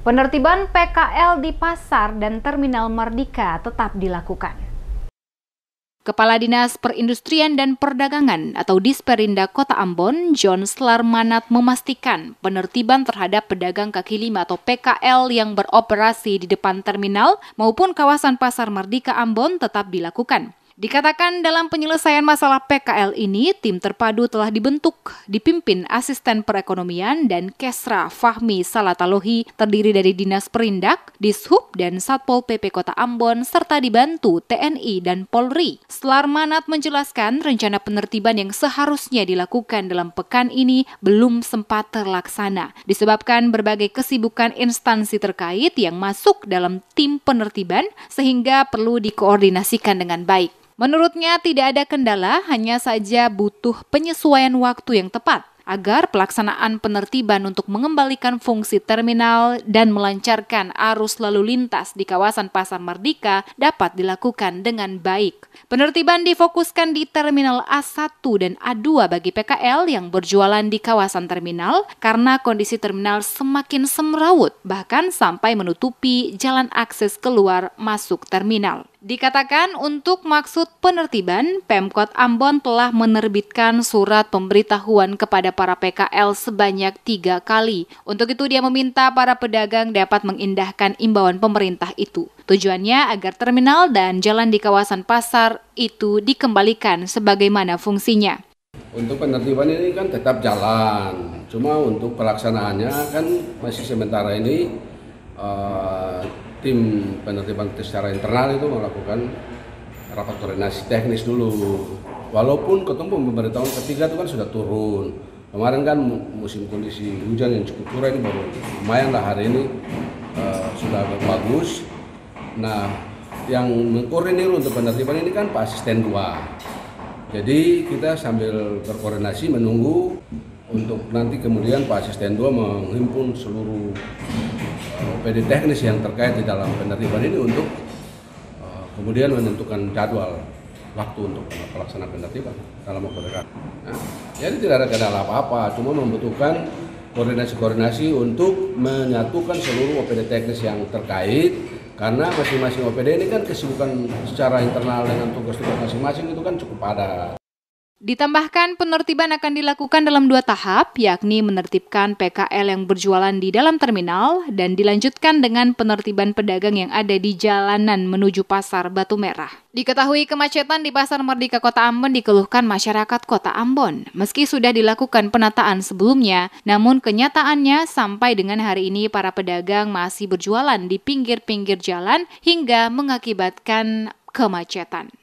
Penertiban PKL di pasar dan terminal Merdeka tetap dilakukan. Kepala Dinas Perindustrian dan Perdagangan atau Disperinda Kota Ambon, John Slarmanat memastikan penertiban terhadap pedagang kaki lima atau PKL yang beroperasi di depan terminal maupun kawasan pasar Merdeka Ambon tetap dilakukan. Dikatakan dalam penyelesaian masalah PKL ini, tim terpadu telah dibentuk, dipimpin asisten perekonomian dan Kesra Fahmi Salatalohi terdiri dari Dinas Perindak, Dishub, dan Satpol PP Kota Ambon, serta dibantu TNI dan Polri. Selar Manat menjelaskan rencana penertiban yang seharusnya dilakukan dalam pekan ini belum sempat terlaksana, disebabkan berbagai kesibukan instansi terkait yang masuk dalam tim penertiban sehingga perlu dikoordinasikan dengan baik. Menurutnya tidak ada kendala, hanya saja butuh penyesuaian waktu yang tepat agar pelaksanaan penertiban untuk mengembalikan fungsi terminal dan melancarkan arus lalu lintas di kawasan Pasar Merdeka dapat dilakukan dengan baik. Penertiban difokuskan di Terminal A1 dan A2 bagi PKL yang berjualan di kawasan terminal karena kondisi terminal semakin semrawut bahkan sampai menutupi jalan akses keluar masuk terminal. Dikatakan untuk maksud penertiban, Pemkot Ambon telah menerbitkan surat pemberitahuan kepada para PKL sebanyak tiga kali. Untuk itu dia meminta para pedagang dapat mengindahkan imbauan pemerintah itu. Tujuannya agar terminal dan jalan di kawasan pasar itu dikembalikan sebagaimana fungsinya. Untuk penertiban ini kan tetap jalan, cuma untuk pelaksanaannya kan masih sementara ini uh, tim penertiban secara internal itu melakukan rapat koordinasi teknis dulu. Walaupun ketemu pemberitahuan ketiga itu kan sudah turun. Kemarin kan musim kondisi hujan yang cukup kurang ini baru lumayan lah hari ini uh, sudah bagus. Nah, yang mengkoordinir untuk penertiban ini kan Pak Asisten 2. Jadi kita sambil berkoordinasi menunggu untuk nanti kemudian Pak Asisten 2 menghimpun seluruh PD teknis yang terkait di dalam penertiban ini untuk uh, kemudian menentukan jadwal waktu untuk pelaksanaan penertiban dalam waktu dekat. Nah, jadi tidak ada kendala apa-apa, cuma membutuhkan koordinasi-koordinasi untuk menyatukan seluruh OPD teknis yang terkait karena masing-masing OPD ini kan kesibukan secara internal dengan tugas-tugas masing-masing itu kan cukup padat. Ditambahkan penertiban akan dilakukan dalam dua tahap, yakni menertibkan PKL yang berjualan di dalam terminal dan dilanjutkan dengan penertiban pedagang yang ada di jalanan menuju pasar Batu Merah. Diketahui kemacetan di pasar Merdeka Kota Ambon dikeluhkan masyarakat Kota Ambon. Meski sudah dilakukan penataan sebelumnya, namun kenyataannya sampai dengan hari ini para pedagang masih berjualan di pinggir-pinggir jalan hingga mengakibatkan kemacetan.